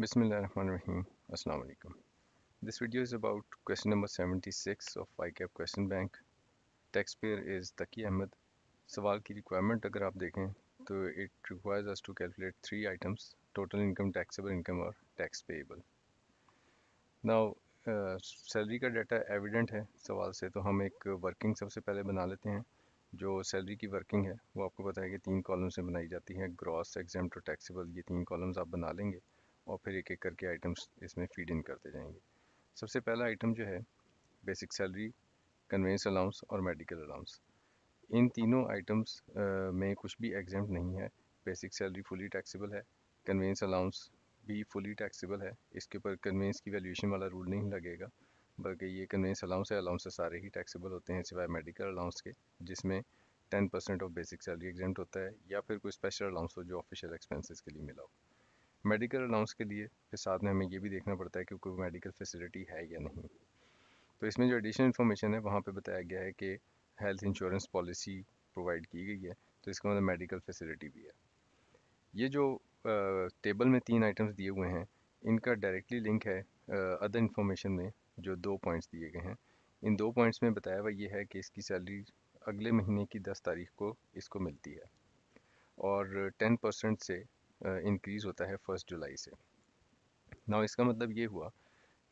this video is about question number seventy six of I of YCAP bank tax payer is Taqi Ahmed सवाल की requirement अगर आप देखें तो it requires us to calculate three items total income taxable income और tax payable now salary का data evident है सवाल से तो हम एक वर्किंग सबसे पहले बना लेते हैं जो सैलरी की वर्किंग है वो आपको पता है कि तीन कॉलम से बनाई जाती है ग्रॉस एग्जाम टू टैक्सेबल ये तीन कॉलम्स आप बना लेंगे और फिर एक एक करके आइटम्स इसमें फीड इन करते जाएंगे सबसे पहला आइटम जो है बेसिक सैलरी कन्वेंस अलाउंस और मेडिकल अलाउंस इन तीनों आइटम्स में कुछ भी एग्जाम नहीं है बेसिक सैलरी फुली टैक्सीबल है कन्वेंस अलाउंस भी फुली टैक्सीबल है इसके ऊपर कन्वेंस की वैल्यूएशन वाला रूल नहीं लगेगा बल्कि ये कन्वेंस अलाउंस है अलाउंस सारे ही टैक्सीबल होते हैं सिवाय मेडिकल अलाउंस के जिसमें ten percent of basic salary exempt होता है या फिर कोई स्पेशल अलाउंस हो जो ऑफिशियल एक्सपेंसेस के लिए मिला हो मेडिकल अलाउंस के लिए फिर साथ में हमें ये भी देखना पड़ता है कि कोई मेडिकल फैसिलिटी है या नहीं तो इसमें जो एडिशनल इन्फॉर्मेशन है वहाँ पर बताया गया है कि हेल्थ इंश्योरेंस पॉलिसी प्रोवाइड की गई है तो इसका मतलब मेडिकल फैसिलिटी भी है ये जो टेबल में तीन आइटम्स दिए हुए हैं इनका डायरेक्टली लिंक है अदर इंफॉर्मेशन में जो दो पॉइंट्स दिए गए हैं इन दो पॉइंट्स में बताया हुआ ये है कि इसकी सैलरी अगले महीने की दस तारीख को इसको मिलती है और टेन परसेंट से इंक्रीज़ होता है फ़र्स्ट जुलाई से ना इसका मतलब ये हुआ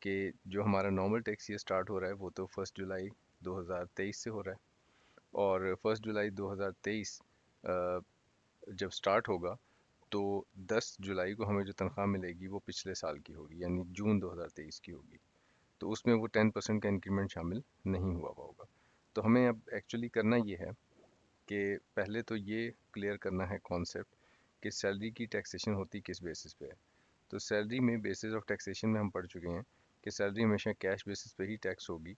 कि जो हमारा नॉर्मल टैक्स ये स्टार्ट हो रहा है वो तो फ़र्स्ट जुलाई 2023 से हो रहा है और फर्स्ट जुलाई 2023 जब स्टार्ट होगा तो 10 जुलाई को हमें जो तनख्वाह मिलेगी वो पिछले साल की होगी यानी जून 2023 की होगी तो उसमें वो 10 परसेंट का इंक्रीमेंट शामिल नहीं हुआ हुआ होगा तो हमें अब एक्चुअली करना ये है कि पहले तो ये क्लियर करना है कॉन्सेप्ट कि सैलरी की टैक्सेशन होती किस बेसिस पे है तो सैलरी में बेसिस ऑफ टैक्सेशन में हम पढ़ चुके हैं कि सैलरी हमेशा कैश बेसिस पे ही टैक्स होगी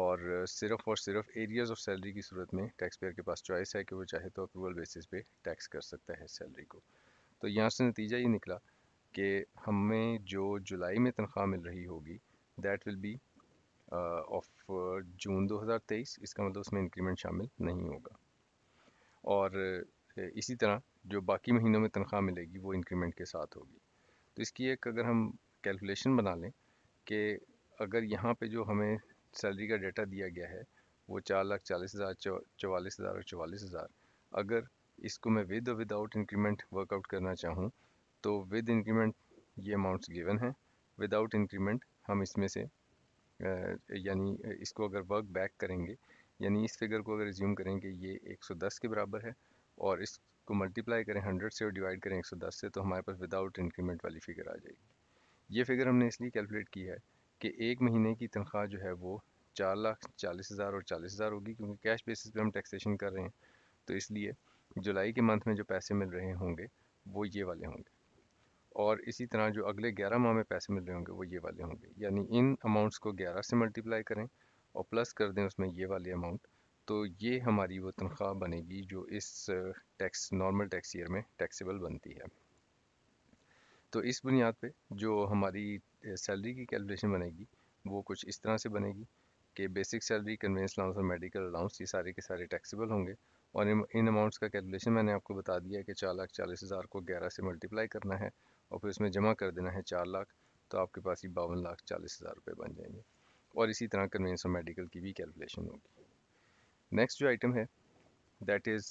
और सिर्फ और सिर्फ एरियाज ऑफ सैलरी की सूरत में टैक्स पेयर के पास चॉइस है कि वो चाहे तो अप्रूवल बेसिस पे टैक्स कर सकता है सैलरी को तो यहाँ से नतीजा ये निकला कि हमें जो जुलाई में तनख्वाह मिल रही होगी that will be of June 2023 इसका मतलब उसमें इंक्रीमेंट शामिल नहीं होगा और इसी तरह जो बाकी महीनों में तनख्वाह मिलेगी वो इंक्रीमेंट के साथ होगी तो इसकी एक अगर हम कैलकुलेशन बना लें कि अगर यहाँ पे जो हमें सैलरी का डाटा दिया गया है वो चार लाख चालीस हज़ार चवालीस हज़ार और चवालीस हज़ार अगर इसको मैं विद और विदाउट इंक्रीमेंट वर्कआउट करना चाहूँ तो विद इंक्रीमेंट ये अमाउंट्स गिवन है विदाउट इंक्रीमेंट हम इसमें से यानी इसको अगर वर्क बैक करेंगे यानी इस फिगर को अगर रिज्यूम करेंगे ये 110 के बराबर है और इसको मल्टीप्लाई करें हंड्रेड से और डिवाइड करें एक सौ दस से तो हमारे पास विदाउट इंक्रीमेंट वाली फिगर आ जाएगी ये फिगर हमने इसलिए कैलकुलेट की है कि एक महीने की तनख्वाह जो है वो चार लाख चालीस हज़ार और चालीस हज़ार होगी क्योंकि कैश बेसिस पे हम टैक्सेशन कर रहे हैं तो इसलिए जुलाई के मंथ में जो पैसे मिल रहे होंगे वो ये वाले होंगे और इसी तरह जो अगले ग्यारह माह में पैसे मिल रहे होंगे वो ये वाले होंगे यानी इन अमाउंट्स को ग्यारह से मल्टीप्लाई करें और प्लस कर दें उसमें ये वाले अमाउंट तो ये हमारी वो तनख्वाह बनेगी जो इस टैक्स नॉर्मल टैक्स ईयर में टैक्सेबल बनती है तो इस बुनियाद पे जो हमारी सैलरी की कैलकुलेशन बनेगी वो कुछ इस तरह से बनेगी कि बेसिक सैलरी कन्वेंस अलाउंस और मेडिकल अलाउंस ये सारे के सारे टैक्सेबल होंगे और इन अमाउंट्स का कैलकुलेशन मैंने आपको बता दिया है कि चार लाख चालीस हज़ार को ग्यारह से मल्टीप्लाई करना है और फिर उसमें जमा कर देना है चार लाख तो आपके पास ये बावन लाख चालीस हज़ार रुपये बन जाएंगे और इसी तरह कन्वेंस और मेडिकल की भी कैलकुलेशन होगी नेक्स्ट जो आइटम है that is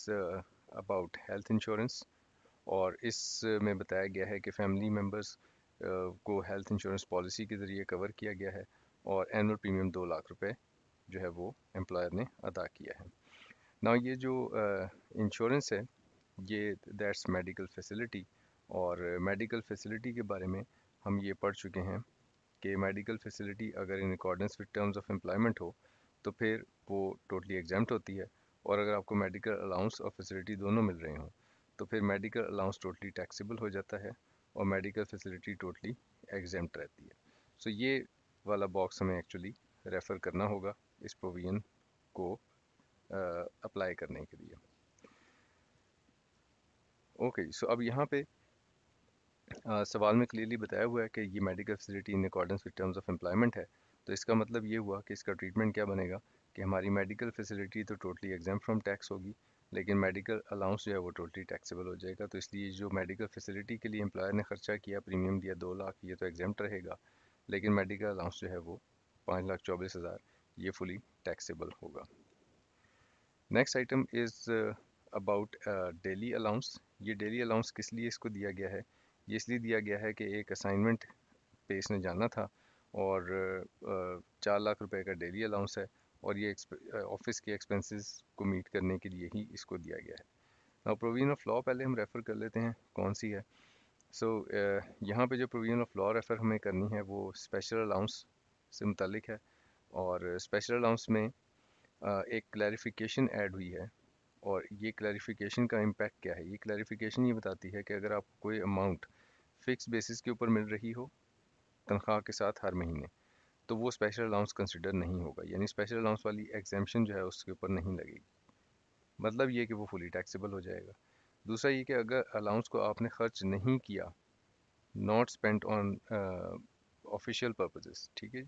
about health insurance और इस uh, में बताया गया है कि फैमिली मेम्बर्स uh, को हेल्थ इंश्योरेंस पॉलिसी के ज़रिए कवर किया गया है और एनुअल प्रीमियम दो लाख रुपए जो है वो एम्प्लॉयर ने अदा किया है ना ये जो इंश्योरेंस uh, है ये दैट्स मेडिकल फैसिलिटी और मेडिकल फैसिलिटी के बारे में हम ये पढ़ चुके हैं कि मेडिकल फैसिलिटी अगर in accordance with terms of employment हो तो फिर वो टोटली एग्जाम्ट होती है और अगर आपको मेडिकल अलाउंस और फैसिलिटी दोनों मिल रही हों तो फिर मेडिकल अलाउंस टोटली टैक्सेबल हो जाता है और मेडिकल फैसिलिटी टोटली एग्जाम्ट रहती है सो so ये वाला बॉक्स हमें एक्चुअली रेफ़र करना होगा इस प्रोविज़न को अप्लाई करने के लिए ओके okay, सो so अब यहाँ पे आ, सवाल में क्लियरली बताया हुआ है कि ये medical facility in accordance with terms of employment है तो इसका मतलब ये हुआ कि इसका ट्रीटमेंट क्या बनेगा कि हमारी मेडिकल फैसिलिटी तो टोटली एग्जाम फ्रॉम टैक्स होगी लेकिन मेडिकल अलाउंस जो है वो टोटली टैक्सेबल हो जाएगा तो इसलिए जो मेडिकल फैसिलिटी के लिए एम्प्लॉयर ने खर्चा किया प्रीमियम दिया दो लाख ये तो एग्जाम रहेगा लेकिन मेडिकल अलाउंस जो है वो पाँच लाख चौबीस हज़ार ये फुली टैक्सेबल होगा next item is about daily allowance ये डेली अलाउंस किस लिए इसको दिया गया है ये इसलिए दिया गया है कि एक असाइनमेंट पे इसने जाना था और uh, चार लाख रुपए का डेली अलाउंस है और ये ऑफिस के एक्सपेंसेस को मीट करने के लिए ही इसको दिया गया है ना प्रोविजन ऑफ लॉ पहले हम रेफ़र कर लेते हैं कौन सी है सो so, यहाँ पे जो प्रोविज़न ऑफ लॉ रेफ़र हमें करनी है वो स्पेशल अलाउंस से मुतलिक है और स्पेशल अलाउंस में एक क्लैरिफिकेशन ऐड हुई है और ये क्लैरिफिकेशन का इम्पैक्ट क्या है ये क्लैरिफिकेशन ये बताती है कि अगर आपको कोई अमाउंट फ़िक्स बेसिस के ऊपर मिल रही हो तनख्वाह के साथ हर महीने तो वो स्पेशल अलाउंस कंसिडर नहीं होगा यानी स्पेशल अलाउंस वाली एग्जामेशन जो है उसके ऊपर नहीं लगेगी मतलब ये कि वो फुली टैक्सेबल हो जाएगा दूसरा ये कि अगर अलाउंस को आपने खर्च नहीं किया not spent on official purposes ठीक है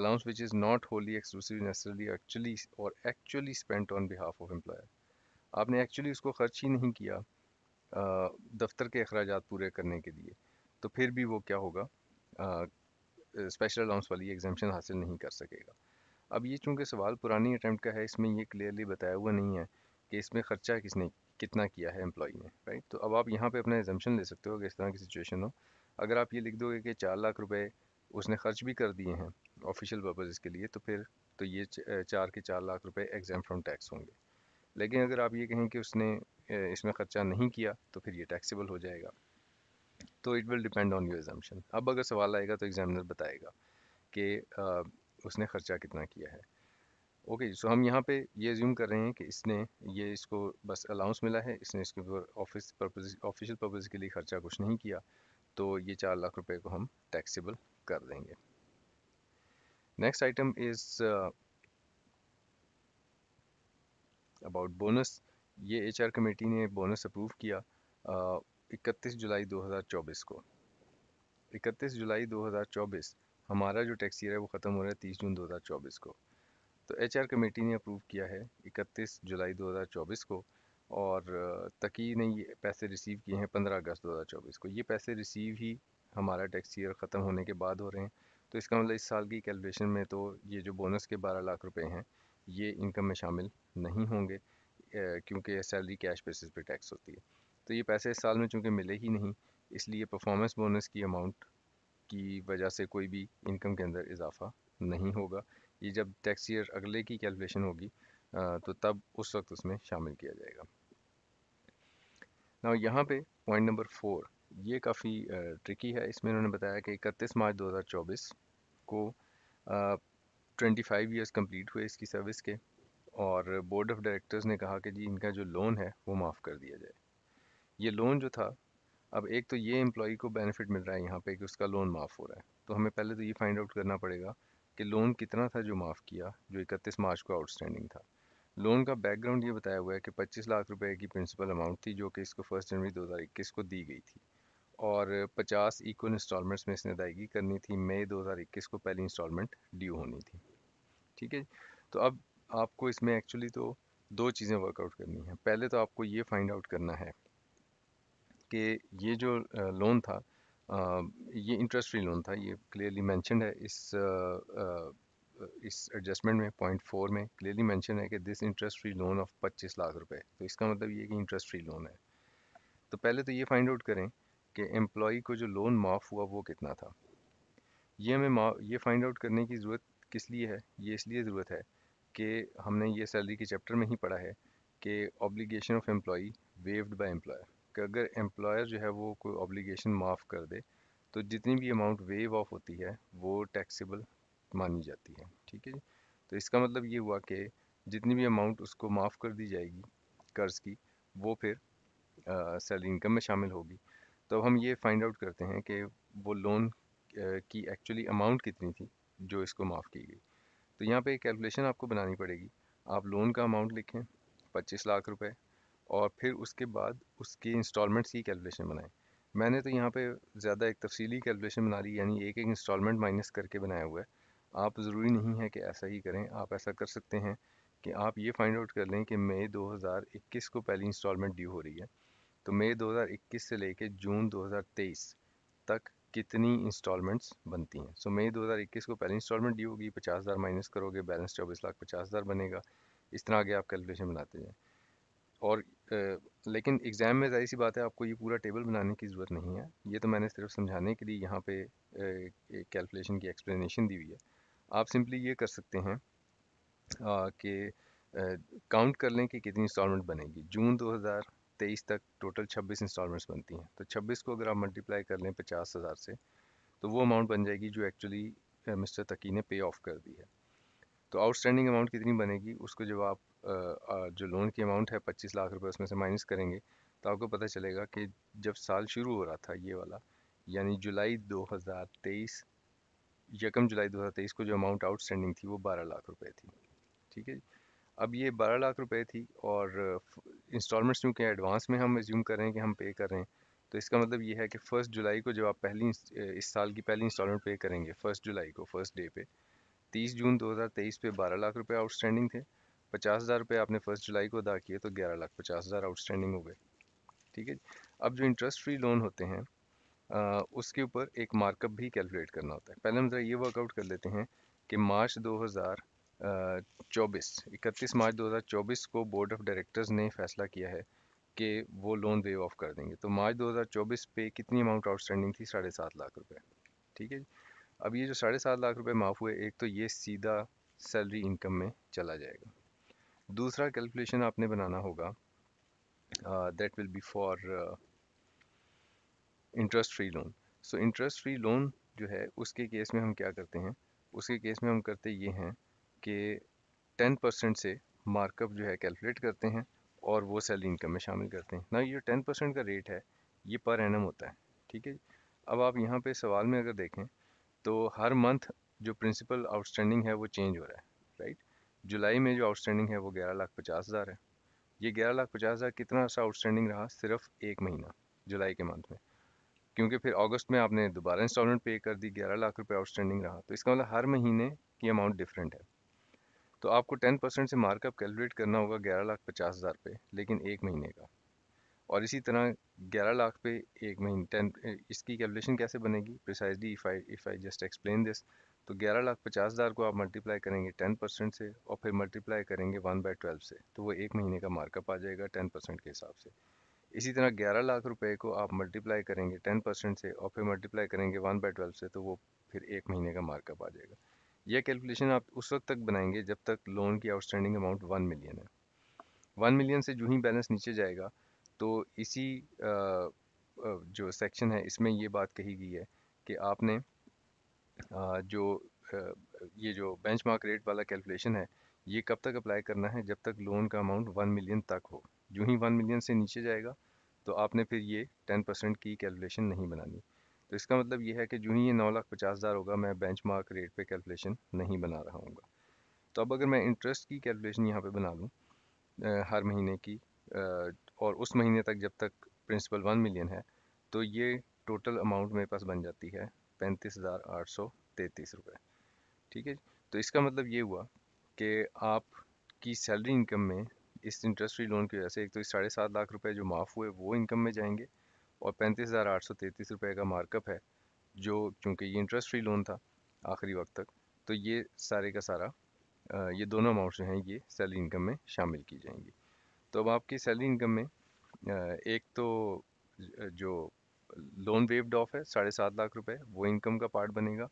allowance which is not wholly exclusive necessarily actually और actually spent on behalf of employer आपने एक्चुअली उसको खर्च ही नहीं किया दफ्तर के अखराज पूरे करने के लिए तो फिर भी वो क्या होगा स्पेशल अलाउंस वाली एग्जामेशन हासिल नहीं कर सकेगा अब ये चूँकि सवाल पुरानी अटैम्प्ट का है इसमें ये क्लियरली बताया हुआ नहीं है कि इसमें ख़र्चा किसने कितना किया है एम्प्लॉई ने राइट तो अब आप यहाँ पे अपना एग्जामेशन ले सकते हो कि इस तरह की सिचुएशन हो अगर आप ये लिख दोगे कि चार लाख रुपये उसने खर्च भी कर दिए हैं ऑफिशियल पर्पज़ के लिए तो फिर तो ये चार के चार लाख रुपए एग्जाम फ्रॉम टैक्स होंगे लेकिन अगर आप ये कहें कि उसने इसमें ख़र्चा नहीं किया तो फिर ये टैक्सेबल हो जाएगा तो it will depend on your exemption अब अगर सवाल आएगा तो एग्जामिनर बताएगा कि उसने ख़र्चा कितना किया है ओके okay, सो so हम यहाँ पे ये ज्यूम कर रहे हैं कि इसने ये इसको बस अलाउंस मिला है इसने इसके ऊपर ऑफिस पर्पज ऑफिशियल पर्पज़ के लिए ख़र्चा कुछ नहीं किया तो ये चार लाख रुपए को हम टैक्सेबल कर देंगे next item is about bonus ये एचआर कमेटी ने बोनस अप्रूव किया uh, 31 जुलाई 2024 को 31 जुलाई 2024 हमारा जो टैक्स ईयर है वो ख़त्म हो रहा है 30 जून 2024 को तो एचआर कमेटी ने अप्रूव किया है 31 जुलाई 2024 को और तकी ने ये पैसे रिसीव किए हैं 15 अगस्त 2024 को ये पैसे रिसीव ही हमारा टैक्स ईयर ख़त्म होने के बाद हो रहे हैं तो इसका मतलब इस साल की कैलकुलेशन में तो ये जो बोनस के 12 लाख रुपए हैं ये इनकम में शामिल नहीं होंगे क्योंकि सैलरी कैश बेसिस पे टैक्स होती है तो ये पैसे इस साल में चूँकि मिले ही नहीं इसलिए परफॉर्मेंस बोनस की अमाउंट की वजह से कोई भी इनकम के अंदर इजाफा नहीं होगा ये जब टैक्स ईयर अगले की कैलकुलेशन होगी तो तब उस वक्त उसमें शामिल किया जाएगा ना यहाँ पे पॉइंट नंबर फोर ये काफ़ी ट्रिकी है इसमें उन्होंने बताया कि इकतीस मार्च 2024 को ट्वेंटी फाइव ईयर्स कम्प्लीट हुए इसकी सर्विस के और बोर्ड ऑफ डायरेक्टर्स ने कहा कि जी इनका जो लोन है वो माफ़ कर दिया जाए ये लोन जो था अब एक तो ये एम्प्लॉई को बेनिफिट मिल रहा है यहाँ पे कि उसका लोन माफ़ हो रहा है तो हमें पहले तो ये फाइंड आउट करना पड़ेगा कि लोन कितना था जो माफ़ किया जो इकतीस मार्च को आउटस्टैंडिंग था लोन का बैकग्राउंड ये बताया हुआ है कि 25 लाख रुपए की प्रिंसिपल अमाउंट थी जो कि इसको फर्स्ट जनवरी 2021 को दी गई थी और 50 इक्वल इंस्टॉलमेंट्स में इसने अदायगी करनी थी मई 2021 को पहली इंस्टॉलमेंट ड्यू होनी थी ठीक है तो अब आपको इसमें एक्चुअली तो दो चीज़ें वर्कआउट करनी है पहले तो आपको ये फाइंड आउट करना है कि ये जो लोन था ये इंटरेस्ट फ्री लोन था ये क्लियरली मैंशनड है इस इस एडजस्टमेंट में पॉइंट फोर में क्लियरली मैंशन है कि this interest free loan of पच्चीस लाख रुपए तो इसका मतलब ये कि इंटरेस्ट फ्री लोन है तो पहले तो ये फाइंड आउट करें कि एम्प्लॉ को जो लोन माफ़ हुआ वो कितना था ये हमें ये फाइंड आउट करने की ज़रूरत किस लिए है ये इसलिए ज़रूरत है कि हमने ये सैलरी के चैप्टर में ही पढ़ा है कि obligation of employee waived by employer कि अगर एम्प्लॉयर जो है वो कोई ऑब्लिगेशन माफ़ कर दे तो जितनी भी अमाउंट वेव ऑफ होती है वो टैक्सेबल मानी जाती है ठीक है जी तो इसका मतलब ये हुआ कि जितनी भी अमाउंट उसको माफ़ कर दी जाएगी कर्ज़ की वो फिर सैलरी इनकम में शामिल होगी तो हम ये फाइंड आउट करते हैं कि वो लोन की एक्चुअली अमाउंट कितनी थी जो इसको माफ़ की गई तो यहाँ पे कैलकुलेशन आपको बनानी पड़ेगी आप लोन का अमाउंट लिखें पच्चीस लाख रुपए और फिर उसके बाद उसकी इंस्टॉलमेंट्स की कैलकुलेशन बनाएं मैंने तो यहाँ पे ज़्यादा एक तफसीली कैलकुलेशन बना ली यानी एक एक इंस्टॉलमेंट माइनस करके बनाया हुआ है आप ज़रूरी नहीं है कि ऐसा ही करें आप ऐसा कर सकते हैं कि आप ये फाइंड आउट कर लें कि मई 2021 को पहली इंस्टॉलमेंट ड्यू हो रही है तो मई 2021 से लेकर जून 2023 तक कितनी इंस्टॉलमेंट्स बनती हैं सो मई 2021 को पहली इंस्टॉलमेंट ड्यू होगी पचास हज़ार माइनस करोगे बैलेंस चौबीस लाख पचास हज़ार बनेगा इस तरह आगे आप कैलकुलेशन बनाते जाएँ और लेकिन एग्ज़ाम में जाहिर सी बात है आपको ये पूरा टेबल बनाने की ज़रूरत नहीं है ये तो मैंने सिर्फ समझाने के लिए यहाँ पे कैलकुलेशन की एक्सप्लेनेशन दी हुई है आप सिंपली ये कर सकते हैं कि काउंट कर लें कि कितनी इंस्टॉलमेंट बनेगी जून 2023 तक टोटल 26 इंस्टॉलमेंट्स बनती हैं तो 26 को अगर आप मल्टीप्लाई कर लें पचास हज़ार से तो वो अमाउंट बन जाएगी जो एक्चुअली मिस्टर तकी ने पे ऑफ कर दी है तो आउटस्टैंडिंग अमाउंट कितनी बनेगी उसको जब आप जो लोन की अमाउंट है पच्चीस लाख रुपये उसमें से माइनस करेंगे तो आपको पता चलेगा कि जब साल शुरू हो रहा था ये वाला यानी जुलाई 2023 यकम जुलाई 2023 को जो अमाउंट आउटस्टैंडिंग थी वो 12 लाख रुपए थी ठीक है अब ये 12 लाख रुपए थी और इंस्टॉलमेंट्स क्योंकि एडवांस में हम रिज्यूम कर रहे हैं कि हम पे कर रहे हैं तो इसका मतलब ये है कि फ़र्स्ट जुलाई को जब आप पहली इस साल की पहली इंस्टॉलमेंट पे करेंगे फ़र्स्ट जुलाई को फर्स्ट डे पे 30 जून 2023 पे 12 लाख रुपए आउटस्टैंडिंग थे पचास हज़ार रुपये आपने फर्स्ट जुलाई को अदा किए तो ग्यारह लाख पचास हज़ार आउटस्टैंडिंग हो गए ठीक है अब जो इंटरेस्ट फ्री लोन होते हैं आ, उसके ऊपर एक मार्कअप भी कैलकुलेट करना होता है पहले हम ज़रा ये वर्कआउट कर लेते हैं कि मार्च 2024 इकतीस मार्च 2024 को बोर्ड ऑफ डायरेक्टर्स ने फैसला किया है कि वो लोन वेव ऑफ कर देंगे तो मार्च 2024 पे कितनी अमाउंट आउटस्टैंडिंग थी साढ़े सात लाख रुपए ठीक है अब ये जो साढ़े सात लाख रुपए माफ़ हुए एक तो ये सीधा सैलरी इनकम में चला जाएगा दूसरा कैलकुलेशन आपने बनाना होगा that will be for interest free loan so interest free loan जो है उसके केस में हम क्या करते हैं उसके केस में हम करते ये हैं कि टेन परसेंट से मार्कअप जो है कैलकुलेट करते हैं और वो सैलरी इनकम में शामिल करते हैं ना ये टेन परसेंट का रेट है ये पर एनम होता है ठीक है अब आप यहाँ पे सवाल में अगर देखें तो हर मंथ जो प्रिंसिपल आउटस्टैंडिंग है वो चेंज हो रहा है राइट जुलाई में जो आउटस्टैंडिंग है वो ग्यारह लाख पचास हज़ार है ये ग्यारह लाख पचास हज़ार कितना सा आउटस्टैंडिंग रहा सिर्फ एक महीना जुलाई के मंथ में क्योंकि फिर अगस्त में आपने दोबारा इंस्टॉलमेंट पे कर दी ग्यारह लाख रुपये आउटस्टैंडिंग रहा तो इसका मतलब हर महीने की अमाउंट डिफरेंट है तो आपको टेन परसेंट से मार्कअप कैलकुलेट करना होगा ग्यारह लाख पचास हज़ार पे लेकिन एक महीने का और इसी तरह ग्यारह लाख पे एक महीने टेन इसकी कैलकुलेशन कैसे बनेगी precisely if I if I just explain this तो ग्यारह लाख पचास हज़ार को आप मल्टीप्लाई करेंगे टेन परसेंट से और फिर मल्टीप्लाई करेंगे वन बाई ट्वेल्व से तो वो एक महीने का मार्कअप आ जाएगा टेन परसेंट के हिसाब से इसी तरह ग्यारह लाख रुपए को आप मल्टीप्लाई करेंगे टेन परसेंट से और फिर मल्टीप्लाई करेंगे वन बाई ट्वेल्व से तो वो फिर एक महीने का मार्कअप आ जाएगा यह कैलकुलेशन आप उस वक्त तक बनाएंगे जब तक लोन की आउटस्टैंडिंग अमाउंट वन मिलियन है वन मिलियन से जो ही बैलेंस नीचे जाएगा तो इसी जो सेक्शन है इसमें ये बात कही गई है कि आपने जो ये जो बेंचमार्क रेट वाला कैलकुलेशन है ये कब तक अप्लाई करना है जब तक लोन का अमाउंट वन मिलियन तक हो जो ही वन मिलियन से नीचे जाएगा तो आपने फिर ये टेन परसेंट की कैलकुलेशन नहीं बनानी तो इसका मतलब ये है कि जो ही ये नौ लाख पचास हज़ार होगा मैं बेंच मार्क रेट पर कैलकुलेशन नहीं बना रहा हूँ तो अब अगर मैं इंटरेस्ट की कैलकुलेशन यहाँ पर बना लूँ हर महीने की और उस महीने तक जब तक प्रिंसिपल वन मिलियन है तो ये टोटल अमाउंट मेरे पास बन जाती है पैंतीस हज़ार आठ सौ तैंतीस ठीक है तो इसका मतलब ये हुआ कि आपकी सैलरी इनकम में इस इंटरेस्ट फ्री लोन की वजह से एक तो साढ़े सात लाख रुपए जो माफ़ हुए वो इनकम में जाएंगे और पैंतीस हज़ार आठ सौ तैंतीस रुपये का मार्कअप है जो चूँकि ये इंटरेस्ट फ्री लोन था आखिरी वक्त तक तो ये सारे का सारा ये दोनों अमाउंट जो हैं ये सैलरी इनकम में शामिल की जाएंगी तो अब आपकी सैलरी इनकम में एक तो जो लोन वेव्ड ऑफ है साढ़े सात लाख रुपए वो इनकम का पार्ट बनेगा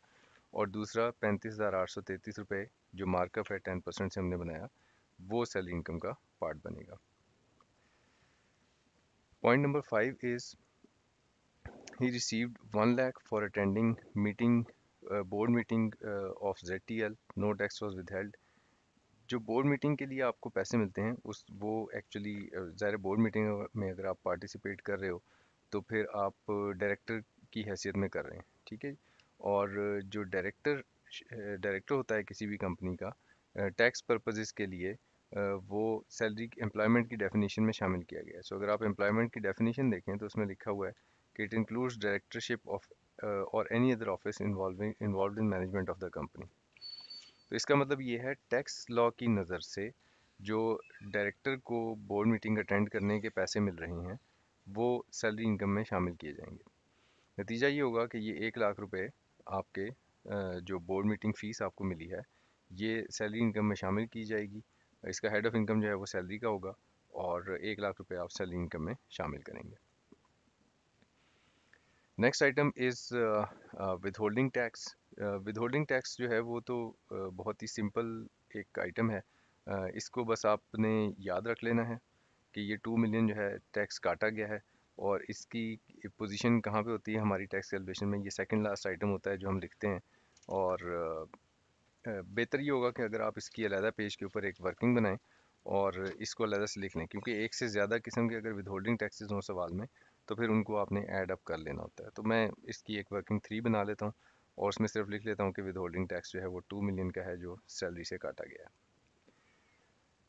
और दूसरा पैंतीस हज़ार आठ सौ तैंतीस रुपये जो मार्कअप है टेन परसेंट से हमने बनाया वो सैलरी इनकम का पार्ट बनेगा point number five is he received 1 lakh for attending meeting uh, board meeting uh, of ZTL no tax was withheld जो बोर्ड मीटिंग के लिए आपको पैसे मिलते हैं उस वो एक्चुअली uh, ज़ाहिर बोर्ड मीटिंग में अगर आप पार्टिसिपेट कर रहे हो तो फिर आप डायरेक्टर की हैसियत में कर रहे हैं ठीक है और जो डायरेक्टर डायरेक्टर होता है किसी भी कंपनी का टैक्स पर्पजेज़ के लिए वो सैलरी एम्प्लॉयमेंट की डेफिनेशन में शामिल किया गया है सो अगर आप एम्प्लॉयमेंट की डेफिनेशन देखें तो उसमें लिखा हुआ है कि इट इंक्लूड्स डायरेक्टरशिप ऑफ और any other office involving involve in management of the company तो इसका मतलब ये है टैक्स लॉ की नज़र से जो डायरेक्टर को बोर्ड मीटिंग अटेंड करने के पैसे मिल रहे हैं वो सैलरी इनकम में शामिल किए जाएंगे नतीजा ये होगा कि ये एक लाख रुपए आपके जो बोर्ड मीटिंग फ़ीस आपको मिली है ये सैलरी इनकम में शामिल की जाएगी इसका हेड ऑफ़ इनकम जो है वो सैलरी का होगा और एक लाख रुपए आप सैलरी इनकम में शामिल करेंगे next item is holding tax with holding tax जो है वो तो बहुत ही सिंपल एक आइटम है इसको बस आपने याद रख लेना है कि ये टू मिलियन जो है टैक्स काटा गया है और इसकी पोजीशन कहाँ पे होती है हमारी टैक्स कैलकुलेशन में ये सेकंड लास्ट आइटम होता है जो हम लिखते हैं और बेहतर ये होगा कि अगर आप इसकी अलहदा पेज के ऊपर एक वर्किंग बनाएं और इसको अलहदा से लिख लें क्योंकि एक से ज़्यादा किस्म के अगर विदहोल्डिंग टैक्सेस हों सवाल में तो फिर उनको आपने ऐड अप कर लेना होता है तो मैं इसकी एक वर्किंग थ्री बना लेता हूँ और उसमें सिर्फ लिख लेता हूँ कि विदहोल्डिंग टैक्स जो है वो टू मिलियन का है जो सैलरी से काटा गया है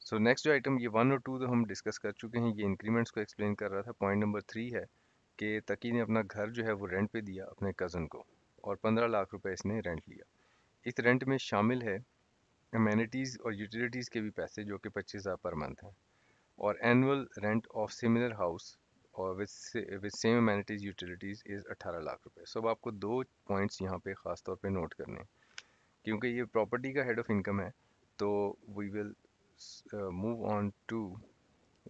सो नेक्स्ट जो आइटम ये वन और टू तो हम डिस्कस कर चुके हैं ये इंक्रीमेंट्स को एक्सप्लेन कर रहा था पॉइंट नंबर थ्री है कि तकी ने अपना घर जो है वो रेंट पे दिया अपने कज़न को और पंद्रह लाख रुपए इसने रेंट लिया इस रेंट में शामिल है अमेनिटीज़ और यूटिलिटीज़ के भी पैसे जो कि पच्चीस हज़ार पर मंथ हैं और annual rent of similar house और with same amenities utilities is अट्ठारह लाख रुपये सो अब आपको दो पॉइंट्स यहाँ पे ख़ास तौर पे नोट करने क्योंकि ये प्रॉपर्टी का हेड ऑफ़ इनकम है तो we will let's uh, move on to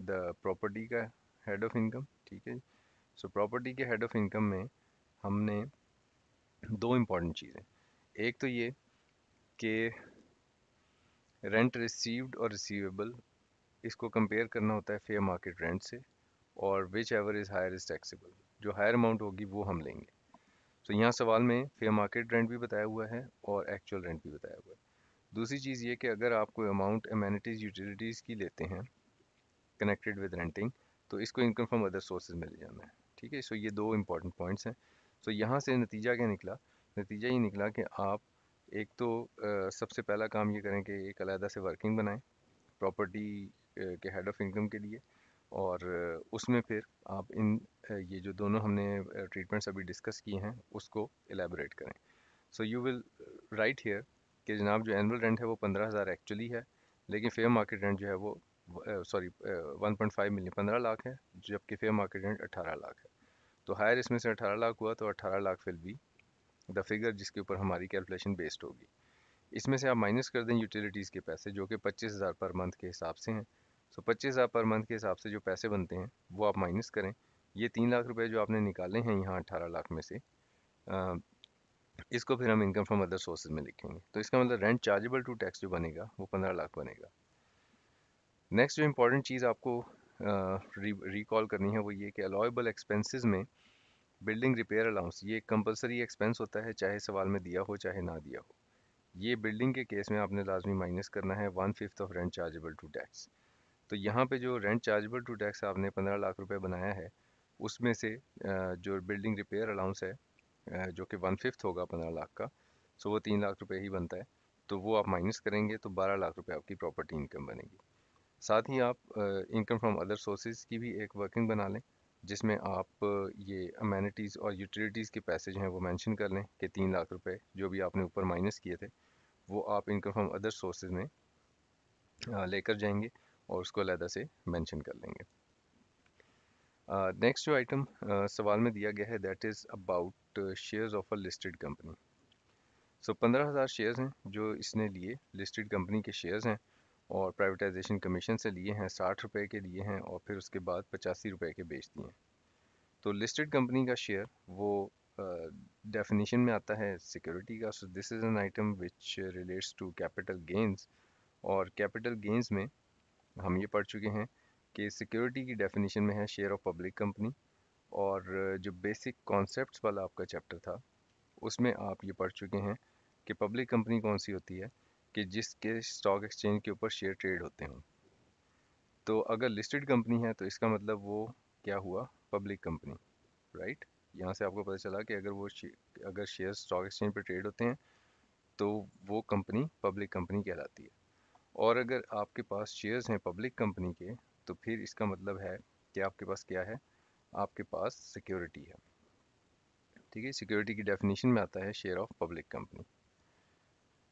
the property का head of income ठीक है सो so, property के head of income में हमने दो इम्पॉर्टेंट चीज़ें एक तो ये कि रेंट रिसीव्ड और रिसीवेबल इसको कंपेयर करना होता है फेयर मार्केट रेंट से और whichever is higher is taxable जो हायर अमाउंट होगी वो हम लेंगे तो so, यहाँ सवाल में फेयर मार्केट रेंट भी बताया हुआ है और एक्चुअल रेंट भी बताया हुआ है दूसरी चीज़ ये कि अगर आप कोई अमाउंट अमेनिटीज़ यूटिलिटीज़ की लेते हैं कनेक्टेड विद रेंटिंग तो इसको इनकम फ्रॉम अदर सोर्सेज मिल जाना है ठीक है सो ये दो इंपॉर्टेंट पॉइंट्स हैं सो यहाँ से नतीजा क्या निकला नतीजा ये निकला कि आप एक तो आ, सबसे पहला काम ये करें कि एक अलहदा से वर्किंग बनाएं प्रॉपर्टी के हेड ऑफ इनकम के लिए और उसमें फिर आप इन ये जो दोनों हमने ट्रीटमेंट्स अभी डिस्कस किए हैं उसको एलेबोरेट करें so you will write here कि जनाब जो एनअल रेंट है वो पंद्रह हज़ार एक्चुअली है लेकिन फेयर मार्केट रेंट जो है वो sorry one point five million पंद्रह लाख है जबकि फेयर मार्केट रेंट अठारह लाख है तो हायर इसमें से अठारह लाख हुआ तो अठारह लाख फिर भी द फिगर जिसके ऊपर हमारी कैलकुलेशन बेस्ड होगी इसमें से आप माइनस कर दें यूटिलिटीज़ के पैसे जो कि पच्चीस हज़ार पर मंथ के हिसाब से हैं सो पच्चीस हज़ार पर मंथ के हिसाब से जो पैसे बनते हैं वो आप माइनस करें ये तीन लाख रुपए जो आपने निकाले हैं यहाँ अठारह लाख में से इसको फिर हम इनकम फ्रॉम अदर सोर्सेज में लिखेंगे तो इसका मतलब रेंट चार्जेबल टू टैक्स जो बनेगा वो पंद्रह लाख बनेगा नेक्स्ट जो इंपॉर्टेंट चीज़ आपको रिकॉल uh, करनी है वो ये कि अलाउबल एक्सपेंसेस में बिल्डिंग रिपेयर अलाउंस ये कंपलसरी एक्सपेंस होता है चाहे सवाल में दिया हो चाहे ना दिया हो ये बिल्डिंग के केस में आपने लाजमी माइनस करना है one fifth of rent chargeable to tax तो यहाँ पे जो रेंट चार्जेबल टू टैक्स आपने पंद्रह लाख रुपए बनाया है उसमें से जो बिल्डिंग रिपेयर अलाउंस है जो कि वन फिफ्थ होगा पंद्रह लाख का सो वो तीन लाख रुपये ही बनता है तो वो आप माइनस करेंगे तो बारह लाख रुपये आपकी प्रॉपर्टी इनकम बनेगी साथ ही आप इनकम फ्रॉम अदर सोर्सेज की भी एक वर्किंग बना लें जिसमें आप ये अमेनिटीज़ और यूटिलिटीज़ के पैसेज हैं वो मेंशन कर लें कि तीन लाख रुपए जो भी आपने ऊपर माइनस किए थे वो आप इनकम फ्रॉम अदर सोर्सेज में लेकर जाएंगे और उसको अलहदा से मेंशन कर लेंगे नेक्स्ट जो आइटम सवाल में दिया गया है that is about shares of a listed company so पंद्रह हज़ार शेयर्स हैं जो इसने लिए लिस्टेड कंपनी के शेयर्स हैं और प्राइवेटाइजेशन कमीशन से लिए हैं साठ रुपये के लिए हैं और फिर उसके बाद पचासी रुपये के बेच दिए हैं तो लिस्टेड कंपनी का शेयर वो डेफिनेशन uh, में आता है सिक्योरिटी का so this is an item which relates to capital gains और कैपिटल गेंस में हम ये पढ़ चुके हैं कि सिक्योरिटी की डेफिनेशन में है शेयर ऑफ पब्लिक कंपनी और जो बेसिक कॉन्सेप्ट्स वाला आपका चैप्टर था उसमें आप ये पढ़ चुके हैं कि पब्लिक कंपनी कौन सी होती है कि जिसके स्टॉक एक्सचेंज के ऊपर शेयर ट्रेड होते हों तो अगर लिस्टेड कंपनी है तो इसका मतलब वो क्या हुआ पब्लिक कंपनी राइट यहाँ से आपको पता चला कि अगर वो शे, अगर शेयर स्टॉक एक्सचेंज पर ट्रेड होते हैं तो वो कंपनी पब्लिक कंपनी कहलाती है और अगर आपके पास शेयर्स हैं पब्लिक कंपनी के तो फिर इसका मतलब है कि आपके पास क्या है आपके पास सिक्योरिटी है ठीक है सिक्योरिटी की डेफिनेशन में आता है share of public company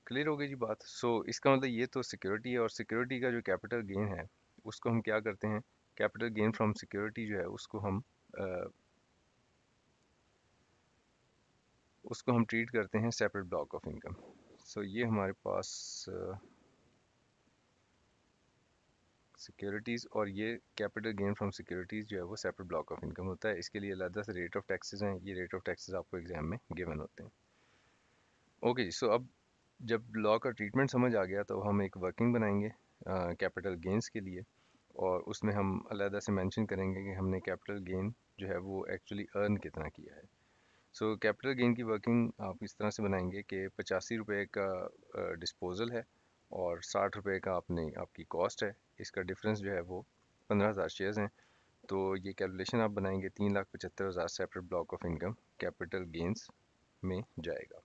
clear हो गई जी बात सो so, इसका मतलब ये तो सिक्योरिटी है और सिक्योरिटी का जो कैपिटल गेन है उसको हम क्या करते हैं कैपिटल गेन फ्रॉम सिक्योरिटी जो है उसको हम आ, उसको हम ट्रीट करते हैं separate block of income so ये हमारे पास आ, सिक्योरिटीज़ और ये कैपिटल गेन फ्रॉम सिक्योरिटीज़ जो है वो सेपरेट ब्लॉक ऑफ इनकम होता है इसके लिए अलहदा से रेट ऑफ टैक्सेस हैं ये रेट ऑफ टैक्सेस आपको एग्जाम में गिवन होते हैं ओके सो अब जब लॉ का ट्रीटमेंट समझ आ गया तो हम एक वर्किंग बनाएंगे कैपिटल गेंस के लिए और उसमें हम अलहदा से मैंशन करेंगे कि हमने कैपिटल गेन जो है वो एक्चुअली अर्न कितना किया है सो कैपिटल गेन की वर्किंग आप इस तरह से बनाएंगे कि पचासी रुपये का डिस्पोज़ल है और साठ रुपये का आपने आपकी कॉस्ट है इसका डिफरेंस जो है वो पंद्रह हज़ार शेयर्स हैं तो ये कैलकुलेशन आप बनाएंगे तीन लाख पचहत्तर हज़ार separate block of income capital gains में जाएगा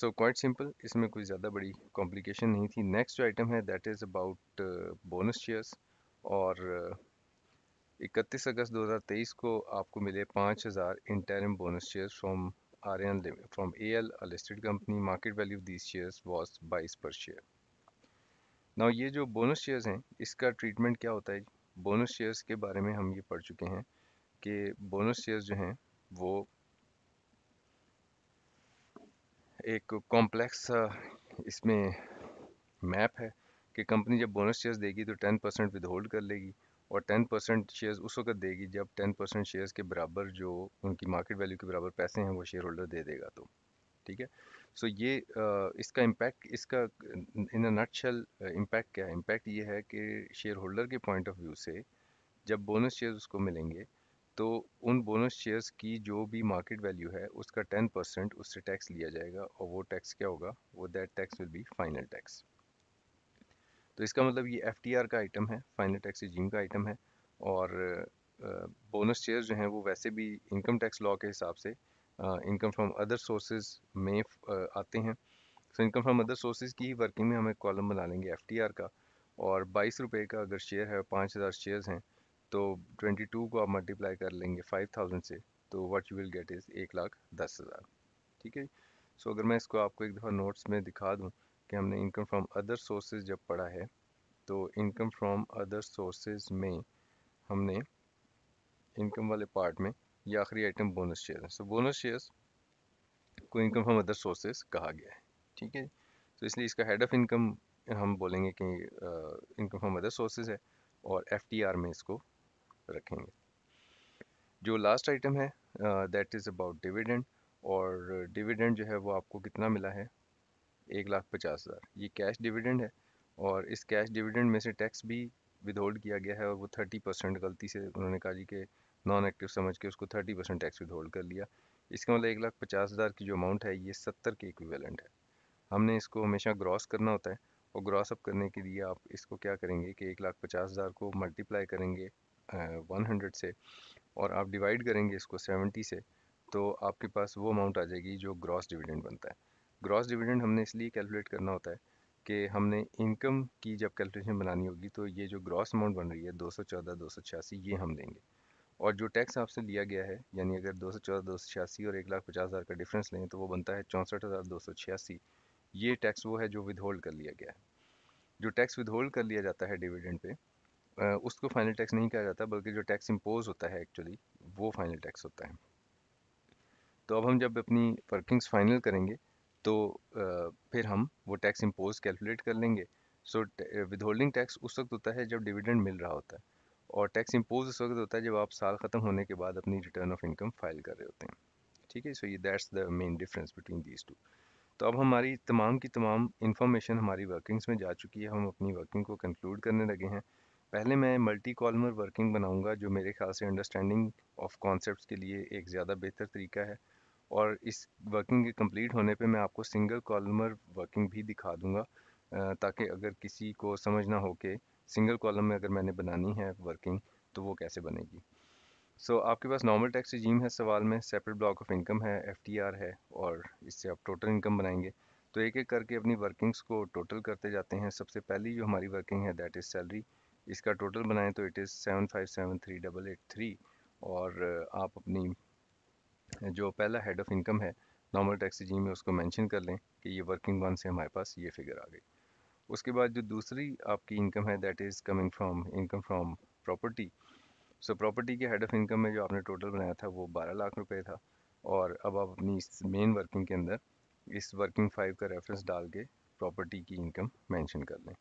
सो क्वाइट सिंपल इसमें कोई ज़्यादा बड़ी कॉम्प्लिकेशन नहीं थी नेक्स्ट जो आइटम है that is about bonus shares और uh, इकतीस अगस्त 2023 को आपको मिले पाँच हज़ार interim bonus shares from an from a एल a listed company market value of these shares was बाईस पर शेयर ना ये जो बोनस शेयर्स हैं इसका ट्रीटमेंट क्या होता है बोनस शेयर्स के बारे में हम ये पढ़ चुके हैं कि बोनस शेयर्स जो हैं वो एक कॉम्प्लेक्स इसमें मैप है कि कंपनी जब बोनस शेयर्स देगी तो टेन परसेंट विद होल्ड कर लेगी और टेन परसेंट शेयर्स उस वक्त देगी जब टेन परसेंट शेयर्स के बराबर जो उनकी मार्केट वैल्यू के बराबर पैसे हैं वो शेयर होल्डर दे देगा तो ठीक है सो ये इसका इम्पैक्ट इसका इन नटशल इम्पैक्ट क्या है इम्पैक्ट ये है कि शेयर होल्डर के पॉइंट ऑफ व्यू से जब बोनस शेयर उसको मिलेंगे तो उन बोनस शेयर्स की जो भी मार्केट वैल्यू है उसका टेन परसेंट उससे टैक्स लिया जाएगा और वो टैक्स क्या होगा वो that tax will be final tax तो इसका मतलब ये एफ का आइटम है फाइनल टैक्स रिजीम का आइटम है और बोनस शेयर जो हैं वो वैसे भी इनकम टैक्स लॉ के हिसाब से इनकम फ्रॉम अदर सोर्सेज में आते हैं so income from other sources की ही वर्किंग में हमें कॉलम बना लेंगे एफ का और बाईस रुपये का अगर शेयर है पाँच हज़ार शेयर्स हैं तो ट्वेंटी टू को आप मल्टीप्लाई कर लेंगे फाइव थाउजेंड से तो what you will get is एक लाख दस हज़ार ठीक है सो अगर मैं इसको आपको एक दफ़ा नोट्स में दिखा दूँ कि हमने इनकम फ्रॉम अदर सोर्सेज जब पढ़ा है तो इनकम फ्रॉम अदर सोर्सेज में हमने इनकम वाले पार्ट में ये आखिरी आइटम बोनस शेयर है सो बोनस शेयर्स को इनकम फ्रॉम अदर सोर्सेज कहा गया है ठीक है तो इसलिए इसका हेड ऑफ़ इनकम हम बोलेंगे कि इनकम फ्रॉम अदर सोर्सेज है और एफ में इसको रखेंगे जो लास्ट आइटम है दैट इज़ अबाउट डिविडेंड और डिविडेंड जो है वो आपको कितना मिला है एक लाख पचास हज़ार ये कैश डिविडेंड है और इस कैश डिविडेंड में से टैक्स भी विदहोल्ड किया गया है और वो थर्टी परसेंट गलती से उन्होंने कहा जी कि नॉन एक्टिव समझ के उसको थर्टी परसेंट टैक्स होल्ड कर लिया इसका मतलब एक लाख पचास हज़ार की जो अमाउंट है ये सत्तर के इक्विवेलेंट है हमने इसको हमेशा ग्रॉस करना होता है और ग्रॉस अप करने के लिए आप इसको क्या करेंगे कि एक लाख पचास हज़ार को मल्टीप्लाई करेंगे वन हंड्रेड से और आप डिवाइड करेंगे इसको सेवेंटी से तो आपके पास वो अमाउंट आ जाएगी जो ग्रॉस डिविडेंड बनता है ग्रॉस डिविडेंड हमने इसलिए कैलकुलेट करना होता है कि हमने इनकम की जब कैलकुलेशन बनानी होगी तो ये जो ग्रॉस अमाउंट बन रही है दो सौ चौदह दो सौ छियासी ये हम देंगे और जो टैक्स आपसे लिया गया है यानी अगर दो सौ चौदह दो सौ छियासी और एक लाख पचास हज़ार का डिफरेंस लें तो वो बनता है चौंसठ हज़ार दो सौ छियासी ये टैक्स वो है जो विद होल्ड कर लिया गया है जो टैक्स विद होल्ड कर लिया जाता है डिविडेंड पे उसको फाइनल टैक्स नहीं कहा जाता बल्कि जो टैक्स इम्पोज होता है एक्चुअली वो फाइनल टैक्स होता है तो अब हम जब अपनी वर्किंग्स फाइनल करेंगे तो फिर हम वो टैक्स इम्पोज कैलकुलेट कर लेंगे सो विद होल्डिंग टैक्स उस वक्त होता है जब डिविडेंड मिल रहा होता है और टैक्स इम्पोज उस वक्त होता है जब आप साल ख़त्म होने के बाद अपनी रिटर्न ऑफ इनकम फाइल कर रहे होते हैं ठीक है सो ये that's the main difference between these two तो अब हमारी तमाम की तमाम इन्फॉर्मेशन हमारी वर्किंग्स में जा चुकी है हम अपनी वर्किंग को कंक्लूड करने लगे हैं पहले मैं मल्टी कॉलमर वर्किंग बनाऊंगा जो मेरे ख्याल से अंडरस्टैंडिंग ऑफ कॉन्सेप्ट के लिए एक ज़्यादा बेहतर तरीका है और इस वर्किंग के कंप्लीट होने पे मैं आपको सिंगल कॉलमर वर्किंग भी दिखा दूंगा ताकि अगर किसी को समझ ना हो के सिंगल कॉलम में अगर मैंने बनानी है वर्किंग तो वो कैसे बनेगी सो so, आपके पास नॉर्मल टैक्स रिजीम है सवाल में सेपरेट ब्लॉक ऑफ इनकम है एफ है और इससे आप टोटल इनकम बनाएंगे तो एक एक करके अपनी वर्किंग्स को टोटल करते जाते हैं सबसे पहली जो हमारी वर्किंग है दैट इज़ सैलरी इसका टोटल बनाएं तो it is seven five seven three double eight three और आप अपनी जो पहला हेड ऑफ़ इनकम है नॉर्मल टैक्स जी में उसको मेंशन कर लें कि ये वर्किंग वन से हमारे पास ये फिगर आ गई उसके बाद जो दूसरी आपकी इनकम है that is coming from income from property so property के हेड ऑफ़ इनकम में जो आपने टोटल बनाया था वो बारह लाख रुपये था और अब आप अपनी इस मेन वर्किंग के अंदर इस वर्किंग फाइव का रेफरेंस डाल के प्रॉपर्टी की इनकम मेंशन कर लें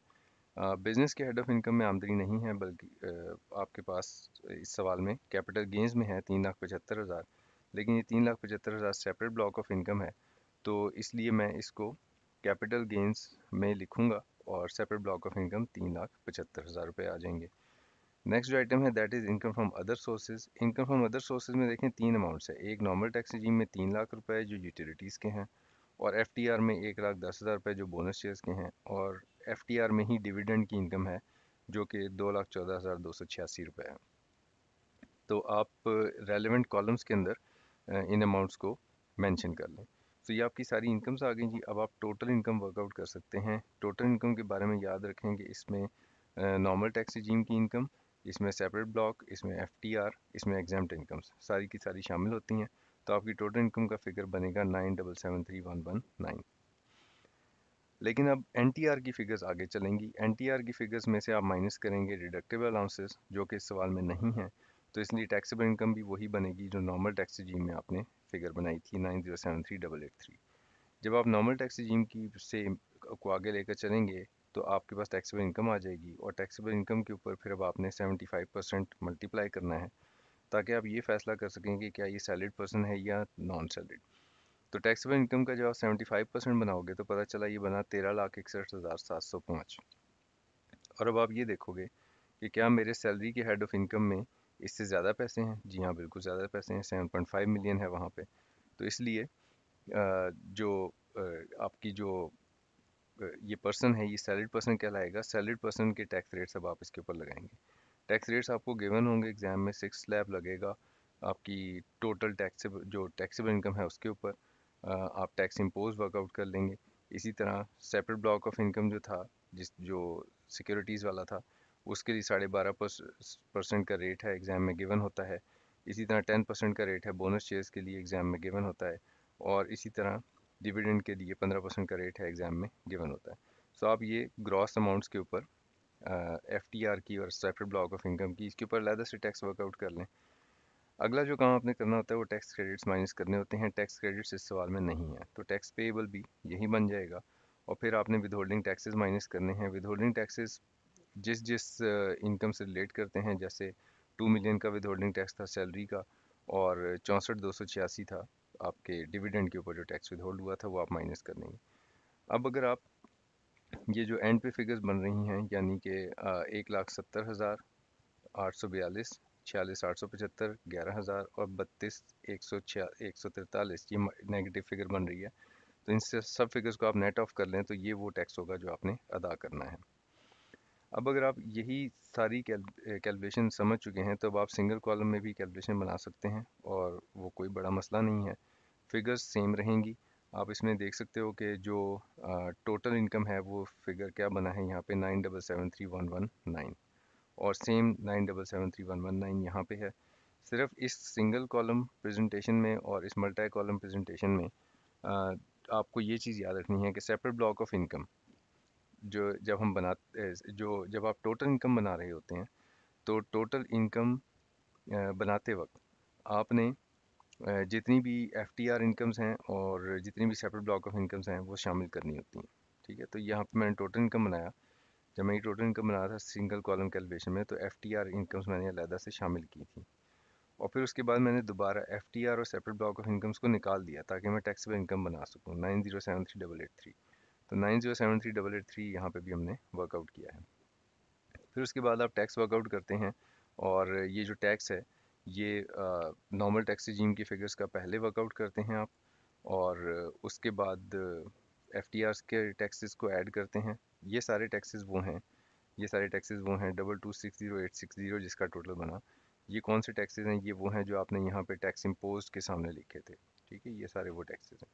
बिज़नेस के हेड ऑफ़ इनकम में आमदनी नहीं है बल्कि आपके पास इस सवाल में कैपिटल गेंस में है तीन लाख पचहत्तर हज़ार लेकिन ये तीन लाख पचहत्तर हज़ार सेपरेट ब्लॉक ऑफ इनकम है तो इसलिए मैं इसको कैपिटल गेंस में लिखूँगा और सेपरेट ब्लॉक ऑफ इनकम तीन लाख पचहत्तर हज़ार रुपये आ जाएंगे नेक्स्ट जो आइटम है that is income from other sources income from other sources में देखें तीन अमाउंट्स है एक नॉर्मल टैक्स जीम में तीन लाख रुपए जो यूटिलिटीज़ के हैं और एफ में एक लाख दस हज़ार रुपये जो बोनस शेयर्स के हैं और एफ में ही डिविडेंड की इनकम है जो कि दो लाख चौदह हज़ार दो सौ छियासी रुपये है तो आप रेलिवेंट कॉलम्स के अंदर इन अमाउंट्स को मैंशन कर लें तो ये आपकी सारी इनकम्स आ गई जी अब आप टोटल इनकम वर्कआउट कर सकते हैं टोटल इनकम के बारे में याद रखेंगे इसमें नॉर्मल टैक्स रिजीम की इनकम इसमें सेपरेट ब्लॉक इसमें एफ इसमें एग्जाम्ट इनकम्स सारी की सारी शामिल होती हैं तो आपकी टोटल इनकम का फिगर बनेगा nine double seven three one one nine लेकिन अब एन की फ़िगर्स आगे चलेंगी एन की फ़िगर्स में से आप माइनस करेंगे डिडक्टेबल अलाउंसेस जो कि इस सवाल में नहीं है तो इसलिए टैक्सेबल इनकम भी वही बनेगी जो नॉर्मल टैक्स जीम में आपने फिगर बनाई थी nine zero seven three double eight three जब आप नॉर्मल टैक्स जीम की से को आगे लेकर चलेंगे तो आपके पास टैक्सेबल इनकम आ जाएगी और टैक्सेबल इनकम के ऊपर फिर अब आपने सेवेंटी फाइव परसेंट मल्टीप्लाई करना है ताकि आप ये फैसला कर सकें कि क्या ये सैलड पर्सन है या नॉन सैलड तो टैक्सेबल इनकम का जब आप सेवेंटी फाइव परसेंट बनाओगे तो पता चला ये बना तेरह लाख इकसठ हज़ार सात सौ पाँच और अब आप ये देखोगे कि क्या मेरे सैलरी के हेड ऑफ़ इनकम में इससे ज़्यादा पैसे हैं जी हाँ बिल्कुल ज़्यादा पैसे हैं सेवन पॉइंट फाइव मिलियन है वहाँ पे तो इसलिए जो आपकी जो ये पर्सन है ये सैलरी पर्सन कहलाएगा सैलरीड पर्सन के टैक्स रेट्स अब आप इसके ऊपर लगाएंगे टैक्स रेट्स आपको गिवन होंगे एग्ज़ाम में सिक्स स्लैब लगेगा आपकी टोटल टैक्स जो टैक्सेबल इनकम है उसके ऊपर आप टैक्स इम्पोज वर्कआउट कर लेंगे इसी तरह सेपरेट ब्लॉक ऑफ इनकम जो था जिस जो सिक्योरिटीज़ वाला था उसके लिए साढ़े बारह परसेंट का रेट है एग्ज़ाम में गिवन होता है इसी तरह टेन परसेंट का रेट है बोनस शेयर्स के लिए एग्ज़ाम में गिवन होता है और इसी तरह डिविडेंड के लिए पंद्रह परसेंट का रेट है एग्ज़ाम में गिवन होता है सो आप ये ग्रॉस अमाउंट्स के ऊपर एफ टी आर की और सेपरेट ब्लॉक ऑफ इनकम की इसके ऊपर लहदा से टैक्स वर्कआउट कर लें अगला जो काम आपने करना होता है वो टैक्स क्रेडिट्स माइनस करने होते हैं टैक्स क्रेडिट्स इस सवाल में नहीं है तो टैक्स पेएबल भी यही बन जाएगा और फिर आपने विद होल्डिंग टैक्सेस माइनस करने हैं विद होल्डिंग टैक्सेस जिस जिस इनकम से रिलेट करते हैं जैसे टू मिलियन का विद होल्डिंग टैक्स था सैलरी का और चौंसठ दो सौ छियासी था आपके डिविडेंड के ऊपर जो टैक्स विद होल्ड हुआ था वो आप माइनस कर देंगे अब अगर आप ये जो एंड पे फिगर्स बन रही हैं यानी कि एक लाख सत्तर हज़ार आठ सौ बयालीस छियालीस आठ सौ पचहत्तर ग्यारह हज़ार और बत्तीस एक सौ छिया एक सौ तिरतालीस ये नेगेटिव फिगर बन रही है तो इन सब फिगर्स को आप नेट ऑफ कर लें तो ये वो टैक्स होगा जो आपने अदा करना है अब अगर आप यही सारी कैलकुलेशन समझ चुके हैं तो अब आप सिंगल कॉलम में भी कैलकुलेशन बना सकते हैं और वो कोई बड़ा मसला नहीं है फिगर्स सेम रहेंगी आप इसमें देख सकते हो कि जो टोटल इनकम है वो फिगर क्या बना है यहाँ पे nine double seven three one one nine और same nine double seven three one one nine यहाँ पे है सिर्फ इस सिंगल कॉलम प्रेजेंटेशन में और इस मल्टी कॉलम प्रेजेंटेशन में आ, आपको ये चीज़ याद रखनी है कि सेपरेट ब्लॉक ऑफ इनकम जो जब हम बना जो जब आप टोटल इनकम बना रहे होते हैं तो टोटल इनकम बनाते वक्त आपने जितनी भी एफ टी आर इनकम्स हैं और जितनी भी सेपरेट ब्लॉक ऑफ इनकम्स हैं वो शामिल करनी होती हैं ठीक है तो यहाँ पर मैंने टोटल इनकम बनाया जब मैं टोटल इनकम बना रहा था सिंगल कॉलम कैलकुलेशन में तो एफ टी आर इनकम्स मैंने अलहदा से शामिल की थी और फिर उसके बाद मैंने दोबारा एफ टी आर और सेपरेट ब्लॉक ऑफ इनकम्स को निकाल दिया ताकि मैं टैक्सीबल इनकम बना सकूँ nine zero seven three double eight three तो nine zero seven three double eight three यहाँ पर भी हमने वर्कआउट किया है फिर उसके बाद आप टैक्स वर्कआउट करते हैं और ये जो टैक्स है ये नॉर्मल टैक्स जीम की फिगर्स का पहले वर्कआउट करते हैं आप और उसके बाद एफ के टैक्सेस को ऐड करते हैं ये सारे टैक्सेस वो हैं ये सारे टैक्सेस वो हैं double two six zero eight six zero जिसका टोटल बना ये कौन से टैक्सेस हैं ये वो हैं जो आपने यहाँ पे टैक्स इम्पोज के सामने लिखे थे ठीक है ये सारे वो टैक्सेस हैं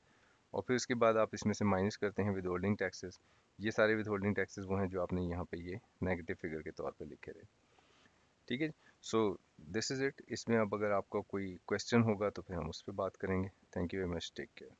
और फिर उसके बाद आप इसमें से माइनस करते हैं विद होल्डिंग टैक्सेस ये सारे विद होल्डिंग टैक्सेस वो हैं जो आपने यहाँ पे ये नेगेटिव फिगर के तौर पे लिखे रहे ठीक है सो दिस इज़ इट इसमें अब अगर आपका कोई क्वेश्चन होगा तो फिर हम उस पर बात करेंगे thank you very much take care